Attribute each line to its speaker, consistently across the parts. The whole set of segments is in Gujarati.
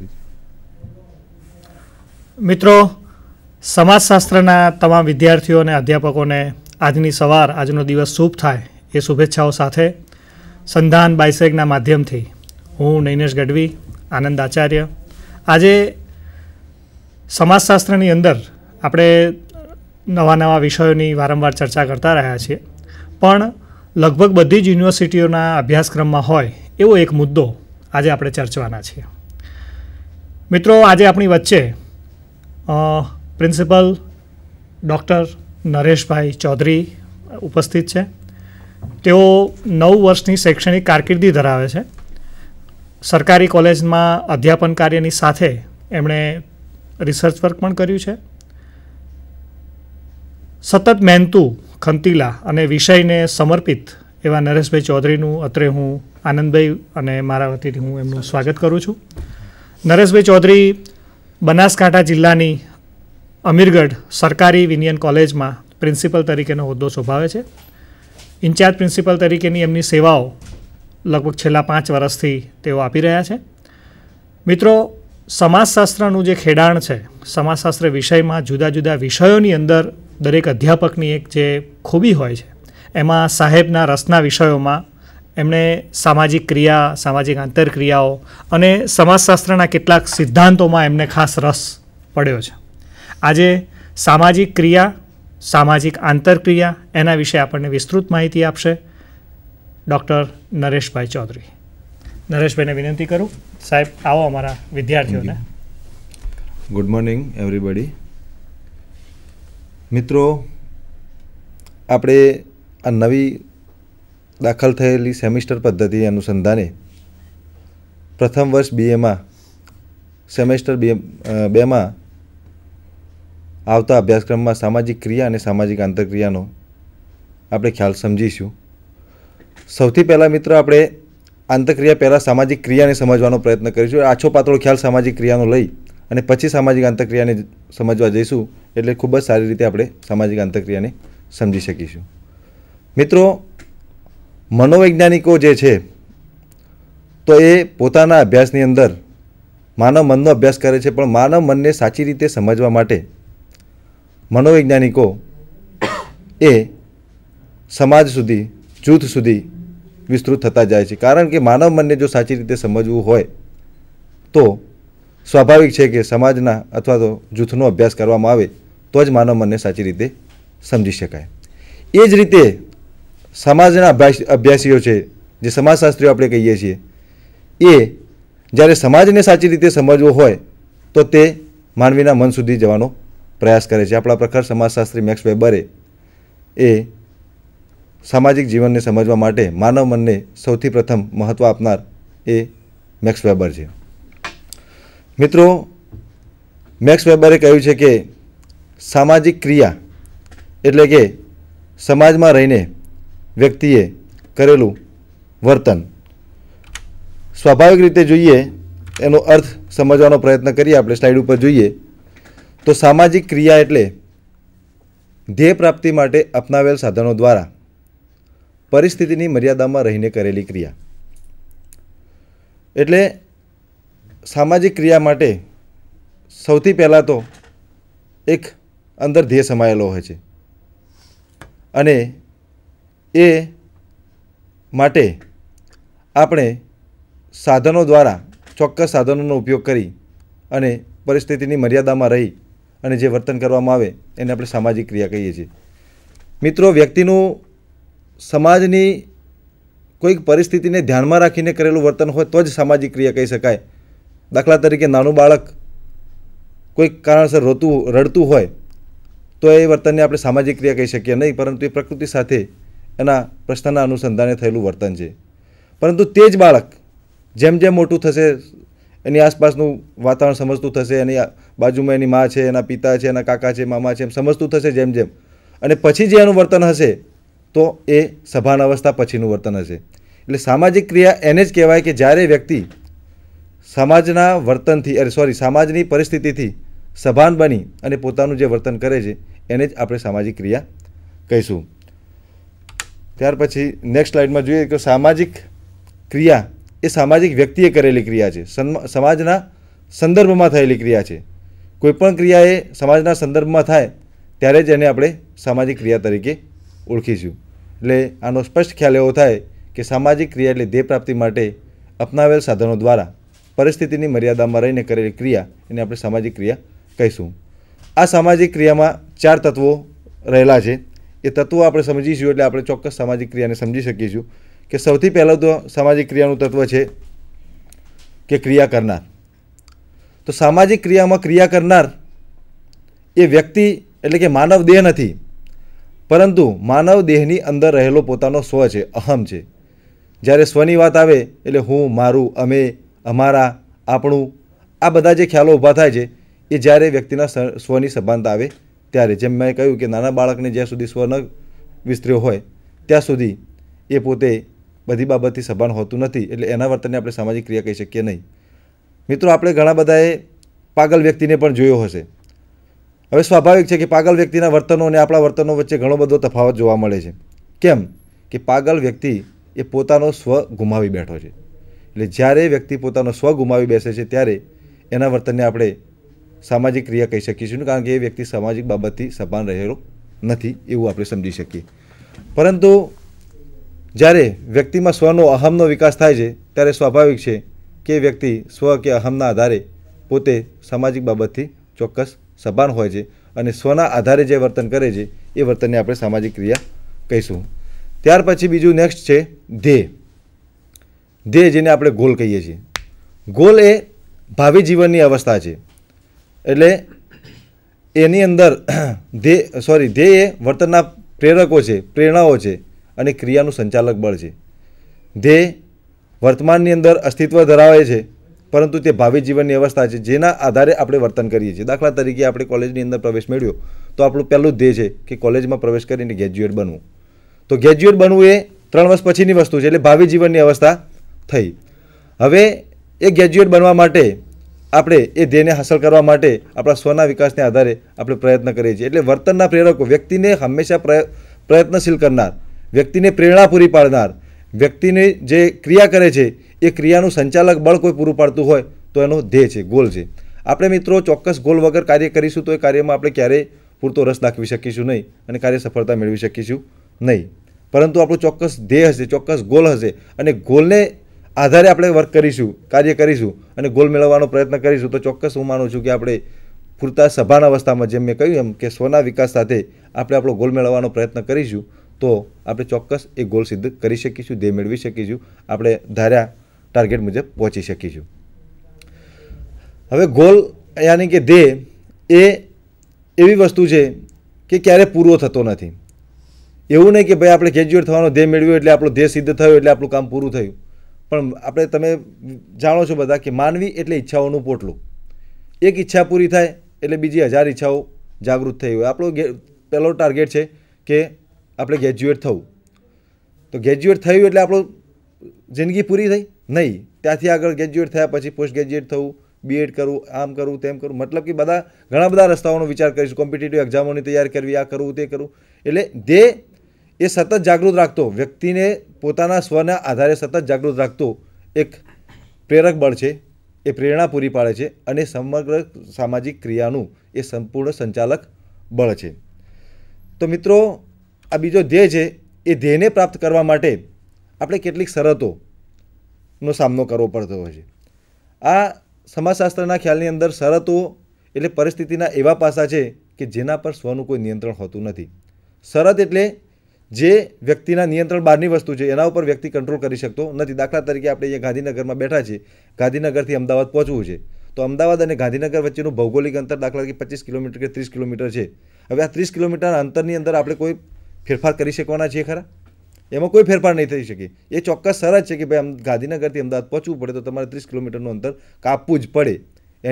Speaker 1: કરી
Speaker 2: મિત્રો સમાજશાસ્ત્રના તમામ વિદ્યાર્થીઓ અને અધ્યાપકોને આજની સવાર આજનો દિવસ શુભ થાય એ શુભેચ્છાઓ સાથે સંધાન બાયસેગના માધ્યમથી હું નૈનેશ ગઢવી આનંદ આચાર્ય આજે સમાજશાસ્ત્રની અંદર આપણે નવા નવા વિષયોની વારંવાર ચર્ચા કરતા રહ્યા છીએ પણ લગભગ બધી જ યુનિવર્સિટીઓના અભ્યાસક્રમમાં હોય એવો એક મુદ્દો આજે આપણે ચર્ચવાના છીએ મિત્રો આજે આપણી વચ્ચે પ્રિન્સિપલ ડૉક્ટર નરેશભાઈ ચૌધરી ઉપસ્થિત છે તેઓ નવ વર્ષની શૈક્ષણિક કારકિર્દી ધરાવે છે સરકારી કોલેજમાં અધ્યાપન કાર્યની સાથે એમણે રિસર્ચ વર્ક પણ કર્યું છે સતત મહેનતું ખંતીલા અને વિષયને સમર્પિત એવા નરેશભાઈ ચૌધરીનું અત્રે હું આનંદભાઈ અને મારા વતીથી હું એમનું સ્વાગત કરું છું નરેશભાઈ ચૌધરી બનાસકાંઠા જિલ્લાની અમીરગઢ સરકારી વિનિયન કોલેજમાં પ્રિન્સિપલ તરીકેનો હોદ્દો શોભાવે છે ઇન્ચાર્જ પ્રિન્સિપલ તરીકેની એમની સેવાઓ લગભગ છેલ્લા પાંચ વર્ષથી તેઓ આપી રહ્યા છે મિત્રો સમાજશાસ્ત્રનું જે ખેડાણ છે સમાજશાસ્ત્ર વિષયમાં જુદા જુદા વિષયોની અંદર દરેક અધ્યાપકની એક જે ખૂબી હોય છે એમાં સાહેબના રસના વિષયોમાં એમણે સામાજિક ક્રિયા સામાજિક આંતરક્રિયાઓ અને સમાજશાસ્ત્રના કેટલાક સિદ્ધાંતોમાં એમને ખાસ રસ પડ્યો છે આજે સામાજિક ક્રિયા સામાજિક આંતરક્રિયા એના વિશે આપણને વિસ્તૃત માહિતી આપશે ડૉક્ટર નરેશભાઈ ચૌધરી નરેશભાઈને વિનંતી કરું સાહેબ આવો અમારા વિદ્યાર્થીઓને
Speaker 1: ગુડ મોર્નિંગ એવરીબડી મિત્રો આપણે આ નવી દાખલ થયેલી સેમિસ્ટર પદ્ધતિ અનુસંધાને પ્રથમ વર્ષ બીએમાં સેમેસ્ટર બે બેમાં આવતા અભ્યાસક્રમમાં સામાજિક ક્રિયા અને સામાજિક આંતરક્રિયાનો આપણે ખ્યાલ સમજીશું સૌથી પહેલાં મિત્રો આપણે આંતરક્રિયા પહેલાં સામાજિક ક્રિયાને સમજવાનો પ્રયત્ન કરીશું આછો પાતળો ખ્યાલ સામાજિક ક્રિયાનો લઈ અને પછી સામાજિક આંતરક્રિયાને સમજવા જઈશું એટલે ખૂબ જ સારી રીતે આપણે સામાજિક આંતરક્રિયાને સમજી શકીશું મિત્રો મનોવૈજ્ઞાનિકો જે છે તો એ પોતાના અભ્યાસની અંદર માનવ મનનો અભ્યાસ કરે છે પણ માનવ મનને સાચી રીતે સમજવા માટે મનોવૈજ્ઞાનિકો એ સમાજ સુધી જૂથ સુધી વિસ્તૃત થતા જાય છે કારણ કે માનવ મનને જો સાચી રીતે સમજવું હોય તો સ્વાભાવિક છે કે સમાજના અથવા તો જૂથનો અભ્યાસ કરવામાં આવે તો જ માનવ મનને સાચી રીતે સમજી શકાય એ જ રીતે સમાજના અભ્યાસ અભ્યાસીઓ છે જે સમાજશાસ્ત્રીઓ આપણે કહીએ છીએ એ જ્યારે સમાજને સાચી રીતે સમજવો હોય તો તે માનવીના મન સુધી જવાનો પ્રયાસ કરે છે આપણા પ્રખર સમાજશાસ્ત્રી મેક્સ વેબરે એ સામાજિક જીવનને સમજવા માટે માનવ મનને સૌથી પ્રથમ મહત્ત્વ આપનાર એ મેક્સ વેબર છે મિત્રો મેક્સ વેબરે કહ્યું છે કે સામાજિક ક્રિયા એટલે કે સમાજમાં રહીને વ્યક્તિએ કરેલું વર્તન સ્વાભાવિક રીતે જોઈએ એનો અર્થ સમજવાનો પ્રયત્ન કરીએ આપણે સ્લાઇડ ઉપર જોઈએ તો સામાજિક ક્રિયા એટલે ધ્યેય પ્રાપ્તિ માટે અપનાવેલ સાધનો દ્વારા પરિસ્થિતિની મર્યાદામાં રહીને કરેલી ક્રિયા એટલે સામાજિક ક્રિયા માટે સૌથી પહેલાં તો એક અંદર ધ્યેય સમાયેલો હોય છે અને એ માટે આપણે સાધનો દ્વારા ચોક્કસ સાધનોનો ઉપયોગ કરી અને પરિસ્થિતિની મર્યાદામાં રહી અને જે વર્તન કરવામાં આવે એને આપણે સામાજિક ક્રિયા કહીએ છીએ મિત્રો વ્યક્તિનું સમાજની કોઈક પરિસ્થિતિને ધ્યાનમાં રાખીને કરેલું વર્તન હોય તો જ સામાજિક ક્રિયા કહી શકાય દાખલા તરીકે નાનું બાળક કોઈક કારણસર રોતું રડતું હોય તો એ વર્તનને આપણે સામાજિક ક્રિયા કહી શકીએ નહીં પરંતુ એ પ્રકૃતિ સાથે એના પ્રશ્નના અનુસંધાને થયેલું વર્તન છે પરંતુ તે જ બાળક જેમ જેમ મોટું થશે એની આસપાસનું વાતાવરણ સમજતું થશે એની બાજુમાં એની મા છે એના પિતા છે એના કાકા છે મામા છે એમ સમજતું થશે જેમ જેમ અને પછી જે એનું વર્તન હશે તો એ સભાન અવસ્થા પછીનું વર્તન હશે એટલે સામાજિક ક્રિયા એને જ કહેવાય કે જ્યારે વ્યક્તિ સમાજના વર્તનથી અરે સોરી સમાજની પરિસ્થિતિથી સભાન બની અને પોતાનું જે વર્તન કરે છે એને જ આપણે સામાજિક ક્રિયા કહીશું ત્યાર પછી નેક્સ્ટ સ્લાઇડમાં જોઈએ કે સામાજિક ક્રિયા એ સામાજિક વ્યક્તિએ કરેલી ક્રિયા છે સમાજના સંદર્ભમાં થયેલી ક્રિયા છે કોઈપણ ક્રિયા એ સમાજના સંદર્ભમાં થાય ત્યારે જ એને આપણે સામાજિક ક્રિયા તરીકે ઓળખીશું એટલે આનો સ્પષ્ટ ખ્યાલ એવો થાય કે સામાજિક ક્રિયા એટલે ધ્યેય પ્રાપ્તિ માટે અપનાવેલ સાધનો દ્વારા પરિસ્થિતિની મર્યાદામાં રહીને કરેલી ક્રિયા એને આપણે સામાજિક ક્રિયા કહીશું આ સામાજિક ક્રિયામાં ચાર તત્વો રહેલા છે એ તત્વો આપણે સમજીશું એટલે આપણે ચોક્કસ સામાજિક ક્રિયાને સમજી શકીશું કે સૌથી પહેલાં તો સામાજિક ક્રિયાનું તત્વ છે કે ક્રિયા કરનાર તો સામાજિક ક્રિયામાં ક્રિયા કરનાર એ વ્યક્તિ એટલે કે માનવ દેહ નથી પરંતુ માનવ દેહની અંદર રહેલો પોતાનો સ્વ છે અહમ છે જ્યારે સ્વની વાત આવે એટલે હું મારું અમે અમારા આપણું આ બધા જે ખ્યાલો ઊભા થાય છે એ જ્યારે વ્યક્તિના સ્વની સભાનતા આવે ત્યારે જેમ મેં કહ્યું કે નાના બાળકને જ્યાં સુધી સ્વર્ણ ન વિસ્તર્યો હોય ત્યાં સુધી એ પોતે બધી બાબતથી સભાન હોતું નથી એટલે એના વર્તનને આપણે સામાજિક ક્રિયા કહી શકીએ નહીં મિત્રો આપણે ઘણા બધાએ પાગલ વ્યક્તિને પણ જોયો હશે હવે સ્વાભાવિક છે કે પાગલ વ્યક્તિના વર્તનો અને આપણા વર્તનો વચ્ચે ઘણો બધો તફાવત જોવા મળે છે કેમ કે પાગલ વ્યક્તિ એ પોતાનો સ્વ ગુમાવી બેઠો છે એટલે જ્યારે વ્યક્તિ પોતાનો સ્વ ગુમાવી બેસે છે ત્યારે એના વર્તનને આપણે સામાજિક ક્રિયા કહી શકીએ શકીશું કારણ કે એ વ્યક્તિ સામાજિક બાબતથી સભાન રહેલો નથી એવું આપણે સમજી શકીએ પરંતુ જ્યારે વ્યક્તિમાં સ્વનો અહમનો વિકાસ થાય છે ત્યારે સ્વાભાવિક છે કે વ્યક્તિ સ્વ કે અહમના આધારે પોતે સામાજિક બાબતથી ચોક્કસ સભાન હોય છે અને સ્વના આધારે જે વર્તન કરે છે એ વર્તનને આપણે સામાજિક ક્રિયા કહીશું ત્યાર પછી બીજું નેક્સ્ટ છે ધ્યેય ધ્યેય જેને આપણે ગોલ કહીએ છીએ ગોલ એ ભાવિ જીવનની અવસ્થા છે એટલે એની અંદર ધ્યેય સોરી ધ્યેય એ વર્તનના પ્રેરકો છે પ્રેરણાઓ છે અને ક્રિયાનું સંચાલક બળ છે ધ્યેય વર્તમાનની અંદર અસ્તિત્વ ધરાવે છે પરંતુ તે ભાવિ જીવનની અવસ્થા છે જેના આધારે આપણે વર્તન કરીએ છીએ દાખલા તરીકે આપણે કોલેજની અંદર પ્રવેશ મેળવ્યો તો આપણું પહેલું ધ્યેય છે કે કોલેજમાં પ્રવેશ કરીને ગ્રેજ્યુએટ બનવું તો ગ્રેજ્યુએટ બનવું એ ત્રણ વર્ષ પછીની વસ્તુ છે એટલે ભાવિ જીવનની અવસ્થા થઈ હવે એ ગ્રેજ્યુએટ બનવા માટે આપણે એ ધ્યેયને હાંસલ કરવા માટે આપણા સ્વના વિકાસને આધારે આપણે પ્રયત્ન કરીએ છીએ એટલે વર્તનના પ્રેરકો વ્યક્તિને હંમેશા પ્રયત્નશીલ કરનાર વ્યક્તિને પ્રેરણા પૂરી પાડનાર વ્યક્તિને જે ક્રિયા કરે છે એ ક્રિયાનું સંચાલક બળ કોઈ પૂરું પાડતું હોય તો એનો ધ્યેય છે ગોલ છે આપણે મિત્રો ચોક્કસ ગોલ વગર કાર્ય કરીશું તો એ કાર્યમાં આપણે ક્યારેય પૂરતો રસ દાખવી શકીશું નહીં અને કાર્ય સફળતા મેળવી શકીશું નહીં પરંતુ આપણો ચોક્કસ ધ્યેય હશે ચોક્કસ ગોલ હશે અને ગોલને આધારે આપણે વર્ક કરીશું કાર્ય કરીશું અને ગોલ મેળવવાનો પ્રયત્ન કરીશું તો ચોક્કસ હું માનું છું કે આપણે પૂરતા સભાન અવસ્થામાં જેમ મેં કહ્યું એમ કે સ્વના વિકાસ સાથે આપણે આપણો ગોલ મેળવવાનો પ્રયત્ન કરીશું તો આપણે ચોક્કસ એ ગોલ સિદ્ધ કરી શકીશું ધ્યેય મેળવી શકીશું આપણે ધાર્યા ટાર્ગેટ મુજબ પહોંચી શકીશું હવે ગોલ યાની કે ધ્યેય એ એવી વસ્તુ છે કે ક્યારે પૂરો થતો નથી એવું નહીં કે ભાઈ આપણે ગ્રેજ્યુએટ થવાનો ધ્યેય મેળવ્યો એટલે આપણો ધ્યેય સિદ્ધ થયો એટલે આપણું કામ પૂરું થયું પણ આપણે તમે જાણો છો બધા કે માનવી એટલે ઈચ્છાઓનું પોટલું એક ઈચ્છા પૂરી થાય એટલે બીજી હજાર ઈચ્છાઓ જાગૃત થઈ હોય આપણો પહેલો ટાર્ગેટ છે કે આપણે ગ્રેજ્યુએટ થવું તો ગ્રેજ્યુએટ થયું એટલે આપણો જિંદગી પૂરી થઈ નહીં ત્યાંથી આગળ ગ્રેજ્યુએટ થયા પછી પોસ્ટ ગ્રેજ્યુએટ થવું બીએડ કરવું આમ કરવું તેમ કરવું મતલબ કે બધા ઘણા બધા રસ્તાઓનો વિચાર કરીશું કોમ્પિટિટિવ એક્ઝામોની તૈયારી કરવી આ કરવું તે કરવું એટલે ધ્યેય એ સતત જાગૃત રાખતો વ્યક્તિને પોતાના સ્વના આધારે સતત જાગૃત રાખતો એક પ્રેરક બળ છે એ પ્રેરણા પૂરી પાડે છે અને સમગ્ર સામાજિક ક્રિયાનું એ સંપૂર્ણ સંચાલક બળ છે તો મિત્રો આ બીજો ધ્યેય છે એ ધ્યેયને પ્રાપ્ત કરવા માટે આપણે કેટલીક શરતોનો સામનો કરવો પડતો હોય છે આ સમાજશાસ્ત્રના ખ્યાલની અંદર શરતો એટલે પરિસ્થિતિના એવા પાસા છે કે જેના પર સ્વનું કોઈ નિયંત્રણ હોતું નથી શરત એટલે જે વ્યક્તિના નિયંત્રણ બહારની વસ્તુ છે એના ઉપર વ્યક્તિ કંટ્રોલ કરી શકતો નથી દાખલા તરીકે આપણે અહીંયા ગાંધીનગરમાં બેઠા છીએ ગાંધીનગરથી અમદાવાદ પહોંચવું છે તો અમદાવાદ અને ગાંધીનગર વચ્ચેનું ભૌગોલિક અંતર દાખલા તરીકે પચીસ કિલોમીટર કે ત્રીસ કિલોમીટર છે હવે આ ત્રીસ કિલોમીટરના અંતરની અંદર આપણે કોઈ ફેરફાર કરી શકવાના છીએ ખરા એમાં કોઈ ફેરફાર નહીં થઈ શકે એ ચોક્કસ સરળ છે કે ભાઈ ગાંધીનગરથી અમદાવાદ પહોંચવું પડે તો તમારે ત્રીસ કિલોમીટરનું અંતર કાપવું જ પડે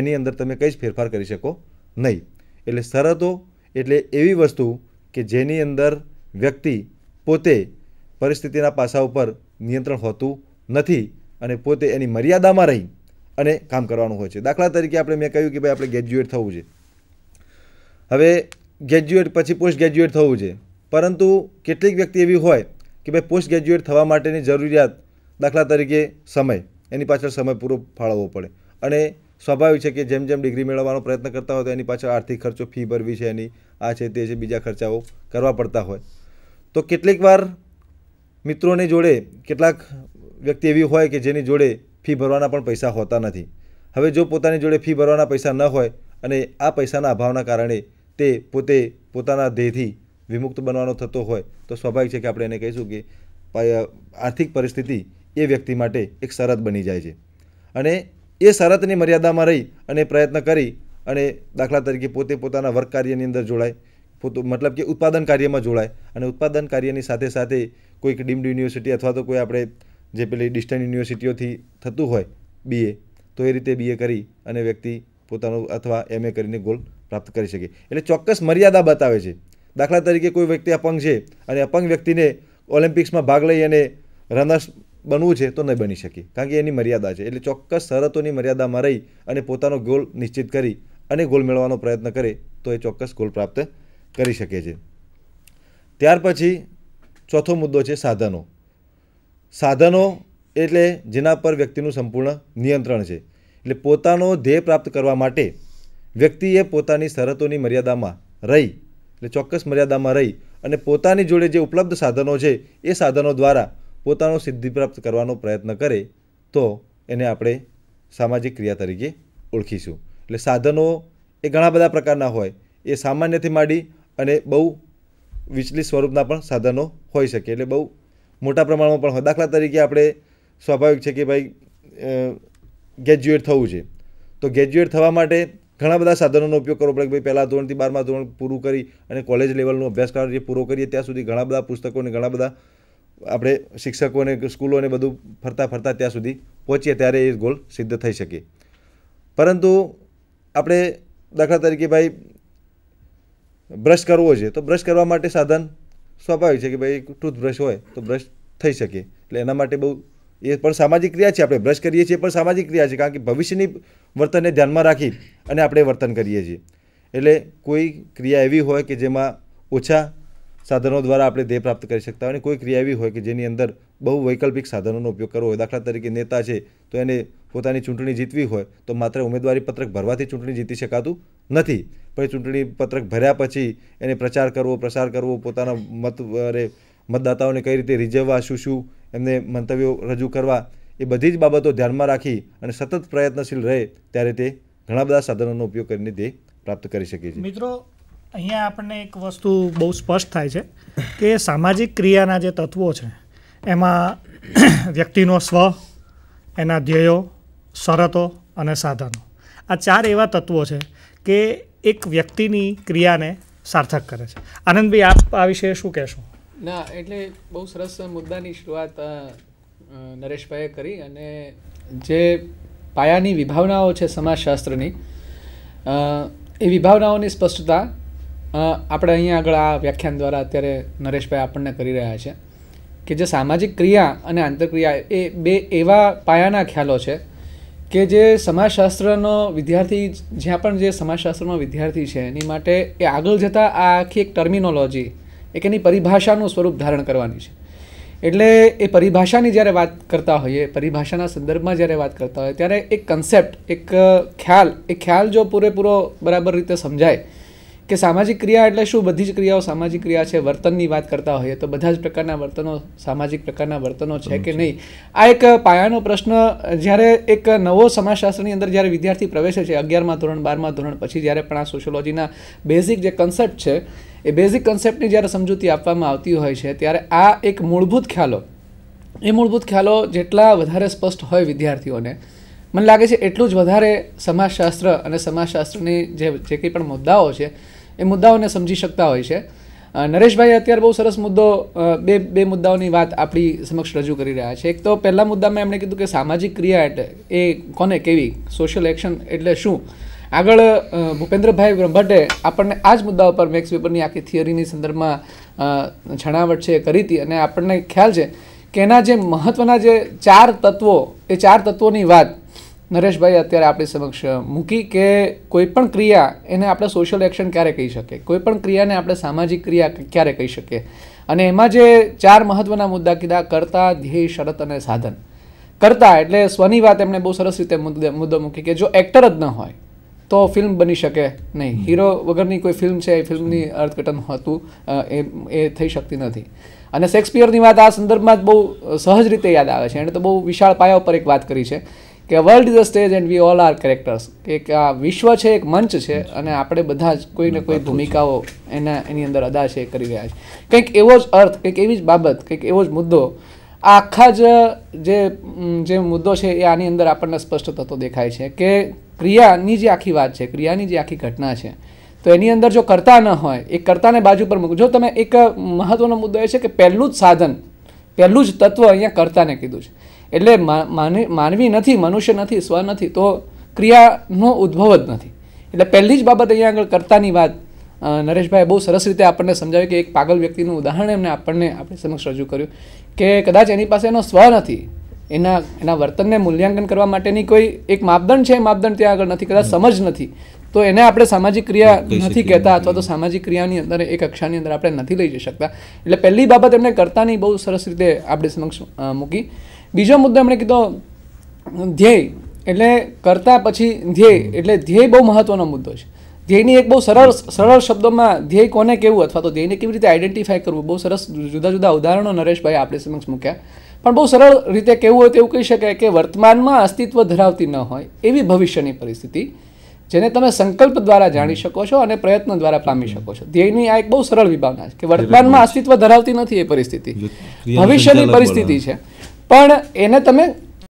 Speaker 1: એની અંદર તમે કંઈ જ ફેરફાર કરી શકો નહીં એટલે શરતો એટલે એવી વસ્તુ કે જેની અંદર વ્યક્તિ પોતે પરિસ્થિતિના પાસા ઉપર નિયંત્રણ હોતું નથી અને પોતે એની મર્યાદામાં રહી અને કામ કરવાનું હોય છે દાખલા તરીકે આપણે મેં કહ્યું કે ભાઈ આપણે ગ્રેજ્યુએટ થવું છે હવે ગ્રેજ્યુએટ પછી પોસ્ટ ગ્રેજ્યુએટ થવું છે પરંતુ કેટલીક વ્યક્તિ એવી હોય કે ભાઈ પોસ્ટ ગ્રેજ્યુએટ થવા માટેની જરૂરિયાત દાખલા તરીકે સમય એની પાછળ સમય પૂરો ફાળવવો પડે અને સ્વાભાવિક છે કે જેમ જેમ ડિગ્રી મેળવવાનો પ્રયત્ન કરતા હોય તો એની પાછળ આર્થિક ખર્ચો ફી ભરવી છે એની આ છે તે છે બીજા ખર્ચાઓ કરવા પડતા હોય તો કેટલીક વાર મિત્રોની જોડે કેટલાક વ્યક્તિ એવી હોય કે જેની જોડે ફી ભરવાના પણ પૈસા હોતા નથી હવે જો પોતાની જોડે ફી ભરવાના પૈસા ન હોય અને આ પૈસાના અભાવના કારણે તે પોતે પોતાના દેહથી વિમુક્ત બનવાનો થતો હોય તો સ્વાભાવિક છે કે આપણે એને કહીશું કે આર્થિક પરિસ્થિતિ એ વ્યક્તિ માટે એક શરત બની જાય છે અને એ શરતની મર્યાદામાં રહી અને પ્રયત્ન કરી અને દાખલા તરીકે પોતે પોતાના વર્ક કાર્યની અંદર જોડાય પોતું મતલબ કે ઉત્પાદન કાર્યમાં જોડાય અને ઉત્પાદન કાર્યની સાથે સાથે કોઈક ડીમ્ડ યુનિવર્સિટી અથવા તો કોઈ આપણે જે પેલી ડિસ્ટન્ટ યુનિવર્સિટીઓથી થતું હોય બીએ તો એ રીતે બીએ કરી અને વ્યક્તિ પોતાનું અથવા એમએ કરીને ગોલ પ્રાપ્ત કરી શકે એટલે ચોક્કસ મર્યાદા બતાવે છે દાખલા તરીકે કોઈ વ્યક્તિ અપંગ છે અને અપંગ વ્યક્તિને ઓલિમ્પિક્સમાં ભાગ લઈ અને રનર્સ બનવું છે તો નહીં બની શકે કારણ કે એની મર્યાદા છે એટલે ચોક્કસ શરતોની મર્યાદામાં રહી અને પોતાનો ગોલ નિશ્ચિત કરી અને ગોલ મેળવવાનો પ્રયત્ન કરે તો એ ચોક્કસ ગોલ પ્રાપ્ત કરી શકે છે ત્યાર પછી ચોથો મુદ્દો છે સાધનો સાધનો એટલે જેના પર વ્યક્તિનું સંપૂર્ણ નિયંત્રણ છે એટલે પોતાનો ધ્યેય પ્રાપ્ત કરવા માટે વ્યક્તિએ પોતાની શરતોની મર્યાદામાં રહી એટલે ચોક્કસ મર્યાદામાં રહી અને પોતાની જોડે જે ઉપલબ્ધ સાધનો છે એ સાધનો દ્વારા પોતાનો સિદ્ધિ પ્રાપ્ત કરવાનો પ્રયત્ન કરે તો એને આપણે સામાજિક ક્રિયા તરીકે ઓળખીશું એટલે સાધનો એ ઘણા બધા પ્રકારના હોય એ સામાન્યથી માંડી અને બહુ વિચલિત સ્વરૂપના પણ સાધનો હોઈ શકે એટલે બહુ મોટા પ્રમાણમાં પણ હોય દાખલા તરીકે આપણે સ્વાભાવિક છે કે ભાઈ ગ્રેજ્યુએટ થવું છે તો ગ્રેજ્યુએટ થવા માટે ઘણા બધા સાધનોનો ઉપયોગ કરવો પડે કે ભાઈ પહેલાં ધોરણથી બારમા ધોરણ પૂરું કરી અને કોલેજ લેવલનો અભ્યાસ જે પૂરો કરીએ ત્યાં સુધી ઘણા બધા પુસ્તકો અને ઘણા બધા આપણે શિક્ષકોને સ્કૂલોને બધું ફરતા ફરતા ત્યાં સુધી પહોંચીએ ત્યારે એ ગોલ સિદ્ધ થઈ શકે પરંતુ આપણે દાખલા તરીકે ભાઈ બ્રશ કરવો છે તો બ્રશ કરવા માટે સાધન સ્વાભાવિક છે કે ભાઈ ટૂથબ્રશ હોય તો બ્રશ થઈ શકે એટલે એના માટે બહુ એ પણ સામાજિક ક્રિયા છે આપણે બ્રશ કરીએ છીએ પણ સામાજિક ક્રિયા છે કારણ કે ભવિષ્યની વર્તનને ધ્યાનમાં રાખી અને આપણે વર્તન કરીએ છીએ એટલે કોઈ ક્રિયા એવી હોય કે જેમાં ઓછા સાધનો દ્વારા આપણે દેહ પ્રાપ્ત કરી શકતા હોય અને કોઈ ક્રિયા એવી હોય કે જેની અંદર બહુ વૈકલ્પિક સાધનોનો ઉપયોગ કરવો હોય દાખલા તરીકે નેતા છે તો એને પોતાની ચૂંટણી જીતવી હોય તો માત્ર ઉમેદવારી પત્રક ભરવાથી ચૂંટણી જીતી શકાતું નથી પણ ચૂંટણી પત્રક ભર્યા પછી એને પ્રચાર કરવો પ્રસાર કરવો પોતાના મત મતદાતાઓને કઈ રીતે રીઝવવા શું શું એમને મંતવ્યો રજૂ કરવા એ બધી જ બાબતો ધ્યાનમાં રાખી અને સતત પ્રયત્નશીલ રહે ત્યારે તે ઘણા બધા સાધનોનો ઉપયોગ કરીને તે પ્રાપ્ત કરી શકે છે
Speaker 2: મિત્રો અહીંયા આપણને એક વસ્તુ બહુ સ્પષ્ટ થાય છે કે સામાજિક ક્રિયાના જે તત્વો છે એમાં વ્યક્તિનો સ્વ એના ધ્યેયો શરતો અને સાધનો આ ચાર એવા તત્વો છે કે એક વ્યક્તિની ક્રિયાને સાર્થક કરે છે આનંદભાઈ આપ આ વિશે શું કહેશો
Speaker 3: ના એટલે બહુ સરસ મુદ્દાની શરૂઆત નરેશભાઈએ કરી અને જે પાયાની વિભાવનાઓ છે સમાજશાસ્ત્રની એ વિભાવનાઓની સ્પષ્ટતા આપણે અહીંયા આગળ આ વ્યાખ્યાન દ્વારા અત્યારે નરેશભાઈ આપણને કરી રહ્યા છે કે જે સામાજિક ક્રિયા અને આંતરક્રિયા એ બે એવા પાયાના ખ્યાલો છે કે જે સમાજશાસ્ત્રનો વિદ્યાર્થી જ્યાં પણ જે સમાજશાસ્ત્રનો વિદ્યાર્થી છે એની માટે એ આગળ જતાં આ આખી એક ટર્મિનોલોજી એક એની પરિભાષાનું સ્વરૂપ ધારણ કરવાની છે એટલે એ પરિભાષાની જ્યારે વાત કરતા હોઈએ પરિભાષાના સંદર્ભમાં જ્યારે વાત કરતા હોઈએ ત્યારે એક કન્સેપ્ટ એક ખ્યાલ એ ખ્યાલ જો પૂરેપૂરો બરાબર રીતે સમજાય કે સામાજિક ક્રિયા એટલે શું બધી જ ક્રિયાઓ સામાજિક ક્રિયા છે વર્તનની વાત કરતા હોઈએ તો બધા જ પ્રકારના વર્તનો સામાજિક પ્રકારના વર્તનો છે કે નહીં આ એક પાયાનો પ્રશ્ન જ્યારે એક નવો સમાજશાસ્ત્રની અંદર જ્યારે વિદ્યાર્થી પ્રવેશે છે અગિયારમાં ધોરણ બારમાં ધોરણ પછી જ્યારે પણ આ સોશિયોલોજીના બેઝિક જે કન્સેપ્ટ છે એ બેઝિક કન્સેપ્ટની જ્યારે સમજૂતી આપવામાં આવતી હોય છે ત્યારે આ એક મૂળભૂત ખ્યાલો એ મૂળભૂત ખ્યાલો જેટલા વધારે સ્પષ્ટ હોય વિદ્યાર્થીઓને મને લાગે છે એટલું જ વધારે સમાજશાસ્ત્ર અને સમાજશાસ્ત્રની જે જે કંઈ પણ મુદ્દાઓ છે એ મુદ્દાઓને સમજી શકતા હોય છે નરેશભાઈ અત્યારે બહુ સરસ મુદ્દો બે બે મુદ્દાઓની વાત આપણી સમક્ષ રજૂ કરી રહ્યા છે એક તો પહેલા મુદ્દામાં એમણે કીધું કે સામાજિક ક્રિયા એટલે એ કોને કેવી સોશિયલ એક્શન એટલે શું આગળ ભૂપેન્દ્રભાઈ બ્રહ્મભટ્ટે આપણને આ જ મુદ્દા ઉપર મેક્સ વેબરની આખી થિયરીની સંદર્ભમાં છણાવટ છે કરી હતી અને આપણને ખ્યાલ છે કે એના જે મહત્ત્વના જે ચાર તત્વો એ ચાર તત્વોની વાત નરેશભાઈ અત્યારે આપણી સમક્ષ મૂકી કે કોઈપણ ક્રિયા એને આપણે સોશિયલ એક્શન ક્યારે કહી શકીએ કોઈપણ ક્રિયાને આપણે સામાજિક ક્રિયા ક્યારે કહી શકીએ અને એમાં જે ચાર મહત્ત્વના મુદ્દા કીધા કરતા ધ્યેય શરત અને સાધન કરતા એટલે સ્વની વાત એમણે બહુ સરસ રીતે મુદ્દો મૂકી કે જો એક્ટર જ ન હોય તો ફિલ્મ બની શકે નહીં હીરો વગરની કોઈ ફિલ્મ છે એ ફિલ્મની અર્થઘટન હતું એ એ થઈ શકતી નથી અને શેક્સપિયરની વાત આ સંદર્ભમાં જ બહુ સહજ રીતે યાદ આવે છે એણે તો બહુ વિશાળ પાયા ઉપર એક વાત કરી છે કે world is a stage and we all are characters કે આ વિશ્વ છે એક મંચ છે અને આપણે બધા જ કોઈને કોઈ ભૂમિકાઓ એના એની અંદર અદા છે કરી રહ્યા છે કંઈક એવો જ અર્થ કંઈક એવી જ બાબત કંઈક એવો જ મુદ્દો આખા જ જે જે મુદ્દો છે એ આની અંદર આપણને સ્પષ્ટ થતો દેખાય છે કે ક્રિયાની જે આખી વાત છે ક્રિયાની જે આખી ઘટના છે તો એની અંદર જો કરતા ન હોય એ કરતાને બાજુ પર મૂકો જો તમે એક મહત્ત્વનો મુદ્દો એ છે કે પહેલું જ સાધન પહેલું જ તત્વ અહીંયા કરતાને કીધું છે એટલે માનવી નથી મનુષ્ય નથી સ્વ નથી તો ક્રિયાનો ઉદ્ભવ જ નથી એટલે પહેલી જ બાબત અહીંયા આગળ કરતાની વાત નરેશભાઈ બહુ સરસ રીતે આપણને સમજાવ્યું કે એક પાગલ વ્યક્તિનું ઉદાહરણ એમને આપણને આપણી સમક્ષ રજૂ કર્યું કે કદાચ એની પાસે એનો સ્વ નથી એના એના વર્તનને મૂલ્યાંકન કરવા માટેની કોઈ એક માપદંડ છે માપદંડ ત્યાં આગળ નથી કદાચ સમજ નથી તો એને આપણે સામાજિક ક્રિયા નથી કહેતા અથવા તો સામાજિક ક્રિયાની અંદર એ કક્ષાની અંદર આપણે નથી લઈ જઈ શકતા એટલે પહેલી બાબત એમને કરતાની બહુ સરસ રીતે આપણી સમક્ષ મૂકી બીજો મુદ્દો એમણે કીધો ધ્યેય એટલે કરતા પછી ધ્યેય એટલે ધ્યેય બહુ મહત્વનો મુદ્દો છે ધ્યેયની એક બહુ સરળ સરળ શબ્દોમાં ધ્યેય કોને કેવું અથવા તો ધ્યેયને કેવી રીતે આઈડેન્ટિફાય કરવું બહુ સરસ જુદા જુદા ઉદાહરણો નરેશભાઈ આપણે સમક્ષ મૂક્યા પણ બહુ સરળ રીતે કેવું હોય તેવું કહી શકાય કે વર્તમાનમાં અસ્તિત્વ ધરાવતી ન હોય એવી ભવિષ્યની પરિસ્થિતિ જેને તમે સંકલ્પ દ્વારા જાણી શકો છો અને પ્રયત્ન દ્વારા પામી શકો છો ધ્યેયની આ એક બહુ સરળ વિભાવના છે કે વર્તમાનમાં અસ્તિત્વ ધરાવતી નથી એ પરિસ્થિતિ ભવિષ્યની પરિસ્થિતિ છે પણ એને તમે